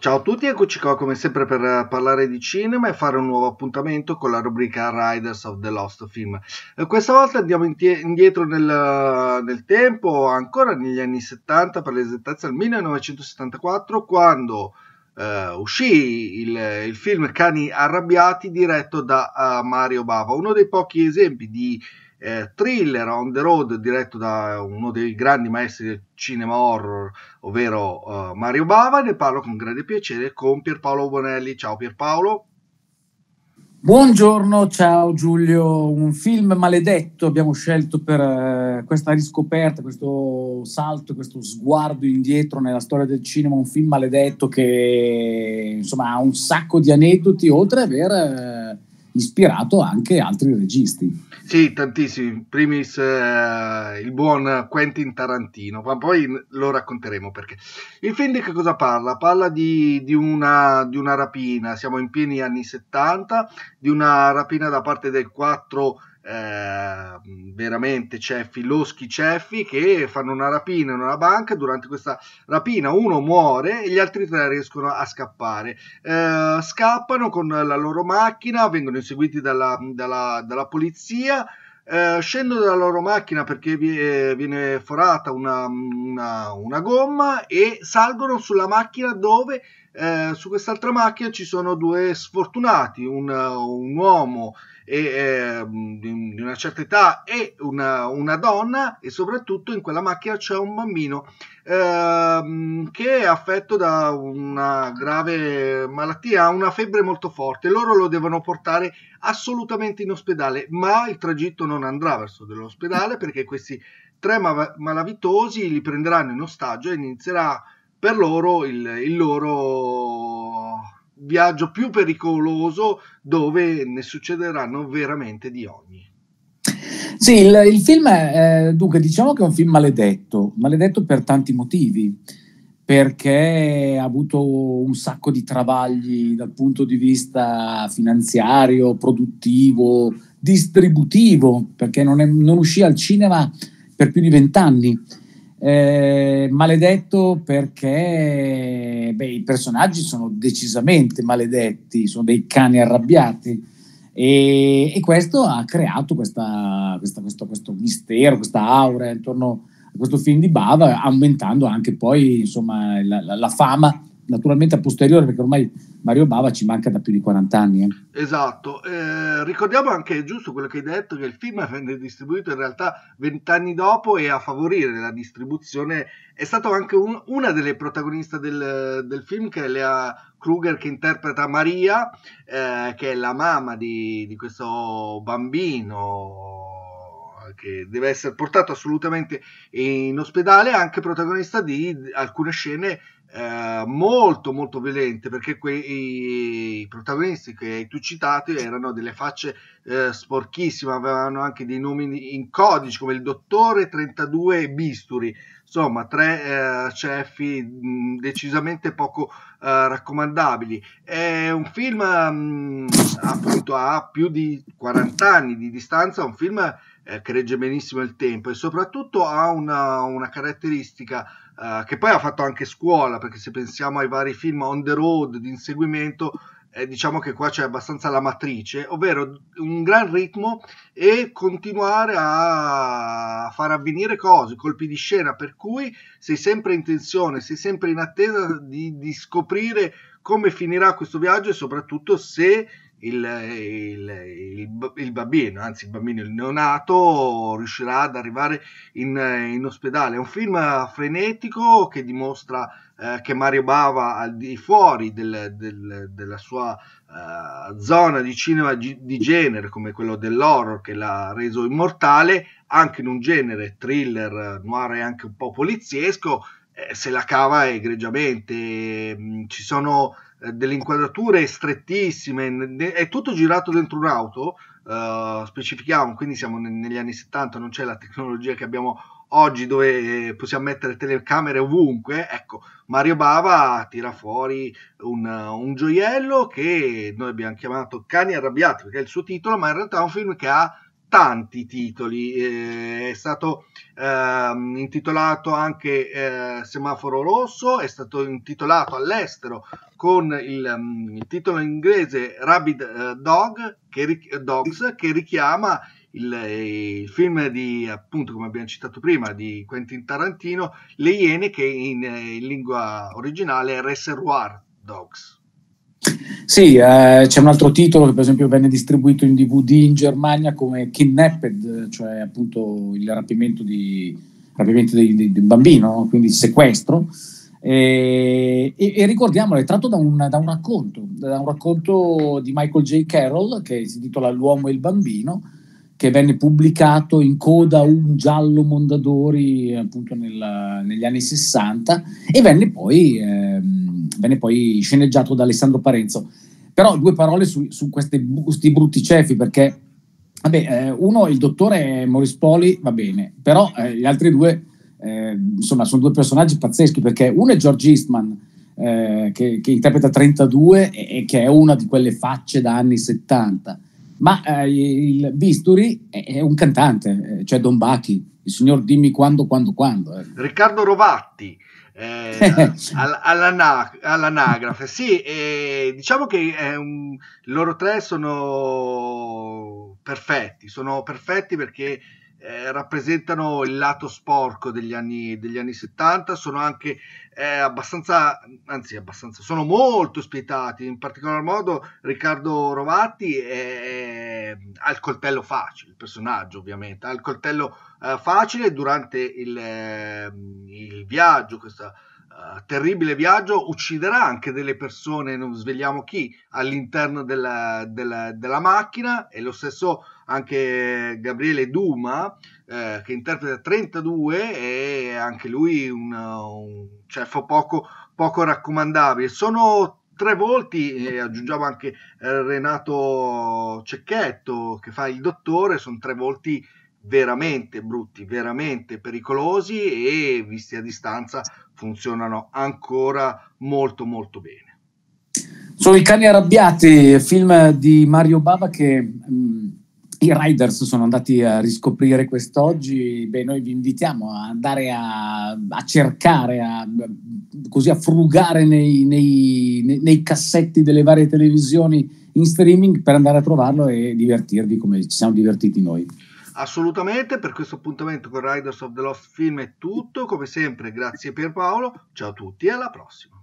Ciao a tutti, eccoci qua come sempre per eh, parlare di cinema e fare un nuovo appuntamento con la rubrica Riders of the Lost Film. Eh, questa volta andiamo indietro nel, eh, nel tempo, ancora negli anni 70, per l'esattezza al 1974, quando Uh, uscì il, il, film Cani arrabbiati diretto da uh, Mario Bava, uno dei pochi esempi di eh, thriller on the road diretto da uno dei grandi maestri del cinema horror, ovvero uh, Mario Bava, ne parlo con grande piacere con Pierpaolo Bonelli. Ciao Pierpaolo. Buongiorno, ciao Giulio. Un film maledetto abbiamo scelto per eh, questa riscoperta, questo salto, questo sguardo indietro nella storia del cinema. Un film maledetto che insomma ha un sacco di aneddoti, oltre ad aver eh, ispirato anche altri registi. Sì, tantissimi. In primis eh, il buon Quentin Tarantino, ma poi lo racconteremo perché. Il film di che cosa parla? Parla di, di, una, di una rapina, siamo in pieni anni 70, di una rapina da parte dei quattro Ehm, veramente ceffi, loschi ceffi che fanno una rapina in una banca. Durante questa rapina uno muore e gli altri tre riescono a scappare. Eh, scappano con la loro macchina, vengono inseguiti dalla, dalla, dalla polizia. Eh, scendono dalla loro macchina perché eh, viene forata una, una, una gomma e salgono sulla macchina dove eh, su quest'altra macchina ci sono due sfortunati, un, un uomo e, eh, di una certa età e una, una, donna e soprattutto in quella macchina c'è un bambino eh, che è affetto da una grave malattia, ha una febbre molto forte, loro lo devono portare assolutamente in ospedale, ma il tragitto non andrà verso dell'ospedale perché questi tre malavitosi li prenderanno in ostaggio e inizierà per loro il, il loro viaggio più pericoloso dove ne succederanno veramente di ogni. Sì, il, il film è, eh, dunque, diciamo che è un film maledetto, maledetto per tanti motivi, perché ha avuto un sacco di travagli dal punto di vista finanziario, produttivo, distributivo, perché non, è, non uscì al cinema per più di vent'anni eh, maledetto perché beh, i personaggi sono decisamente maledetti, sono dei cani arrabbiati. E, e questo ha creato questa, questa, questo, questo, mistero, questa aura intorno a questo film di Bava, aumentando anche poi insomma, la, la, la fama naturalmente a posteriore, perché ormai Mario Bava ci manca da più di 40 anni. Eh. Esatto, eh, ricordiamo anche giusto quello che hai detto, che il film venne distribuito in realtà vent'anni dopo e a favorire la distribuzione è stata anche un, una delle protagoniste del, del, film, che è Lea Kruger, che interpreta Maria, eh, che è la mamma di, di questo bambino che deve essere portato assolutamente in ospedale, anche protagonista di alcune scene eh, molto molto violente perché quei protagonisti che tu citati erano delle facce eh, sporchissime, avevano anche dei nomi in codice come il dottore 32 bisturi, insomma tre eh, ceffi mh, mm, decisamente poco eh, raccomandabili. È un film mh, mm, appunto a più di 40 anni di distanza, un film eh, che regge benissimo il tempo e soprattutto ha una, una caratteristica eh, che poi ha fatto anche scuola, perché se pensiamo ai vari film on the road di inseguimento, eh, diciamo che qua c'è abbastanza la matrice, ovvero un gran ritmo e continuare a far avvenire cose, colpi di scena, per cui sei sempre in tensione, sei sempre in attesa di, di scoprire come finirà questo viaggio e soprattutto se il, il, il, il, bambino, anzi il bambino il neonato, riuscirà ad arrivare in, in ospedale. È un film frenetico che dimostra eh, che Mario Bava al di fuori del, del, della sua eh, zona di cinema gi- di genere, come quello dell'horror che l'ha reso immortale, anche in un genere thriller, noir e anche un po' poliziesco, eh, se la cava egregiamente. Mm, ci sono delle inquadrature strettissime, è tutto girato dentro un'auto, eh, specifichiamo, quindi siamo negli anni 70, non c'è la tecnologia che abbiamo oggi dove eh, possiamo mettere telecamere ovunque, ecco, Mario Bava tira fuori un, un, gioiello che noi abbiamo chiamato Cani arrabbiati perché è il suo titolo, ma in realtà è un film che ha tanti titoli, eh, è stato eh, intitolato anche eh, Semaforo Rosso, è stato intitolato all'estero con il, mm, il titolo inglese Rabid eh, Dog, che, eh, Dogs, che richiama il, eh, il, film di, appunto, come abbiamo citato prima, di Quentin Tarantino, Le Iene, che in, in lingua originale è Reservoir Dogs. Sì, eh, c'è un altro titolo che per esempio venne distribuito in DVD in Germania come Kidnapped, cioè appunto il rapimento di, rapimento di, di, di un bambino, quindi il sequestro. E, e, e, ricordiamolo, è tratto da un, da un, racconto, da un racconto di Michael J. Carroll che si intitola L'uomo e il bambino, che venne pubblicato in coda a un giallo Mondadori appunto nel, negli anni 60 e venne poi eh, sebbene poi sceneggiato da Alessandro Parenzo. Però due parole su, su questi, questi brutti cefi, perché vabbè, eh, uno, il dottore Maurice Poli, va bene, però eh, gli altri due, eh, insomma, sono due personaggi pazzeschi, perché uno è George Eastman, eh, che, che, interpreta 32 e, e, che è una di quelle facce da anni 70, ma eh, il Bisturi è, è, un cantante, eh, cioè Don Bachi, il signor Dimmi quando, quando, quando. Riccardo Rovatti eh, all'anagrafe. Sì, eh, diciamo che un, ehm, loro tre sono perfetti, sono perfetti perché eh, rappresentano il lato sporco degli anni, degli anni 70, sono anche eh, abbastanza, anzi abbastanza, sono molto spietati, in particolar modo Riccardo Rovatti è, ha il coltello facile, il personaggio ovviamente, ha il coltello eh, facile durante il, eh, il viaggio, questo eh, terribile viaggio, ucciderà anche delle persone, non svegliamo chi, all'interno della, della, della macchina e lo stesso anche Gabriele Duma eh, che interpreta 32 e anche lui un, un ceffo cioè, poco, poco raccomandabile. Sono tre volti e aggiungiamo anche eh, Renato Cecchetto che fa il dottore, sono tre volti veramente brutti, veramente pericolosi e visti a distanza funzionano ancora molto molto bene. Sono i cani arrabbiati, film di Mario Baba che mh, mm, i riders sono andati a riscoprire quest'oggi, beh, noi vi invitiamo a andare a, a cercare, a, così a frugare nei, nei, nei, cassetti delle varie televisioni in streaming per andare a trovarlo e divertirvi come ci siamo divertiti noi. Assolutamente, per questo appuntamento con Riders of the Lost Film è tutto, come sempre grazie Pierpaolo, ciao a tutti e alla prossima.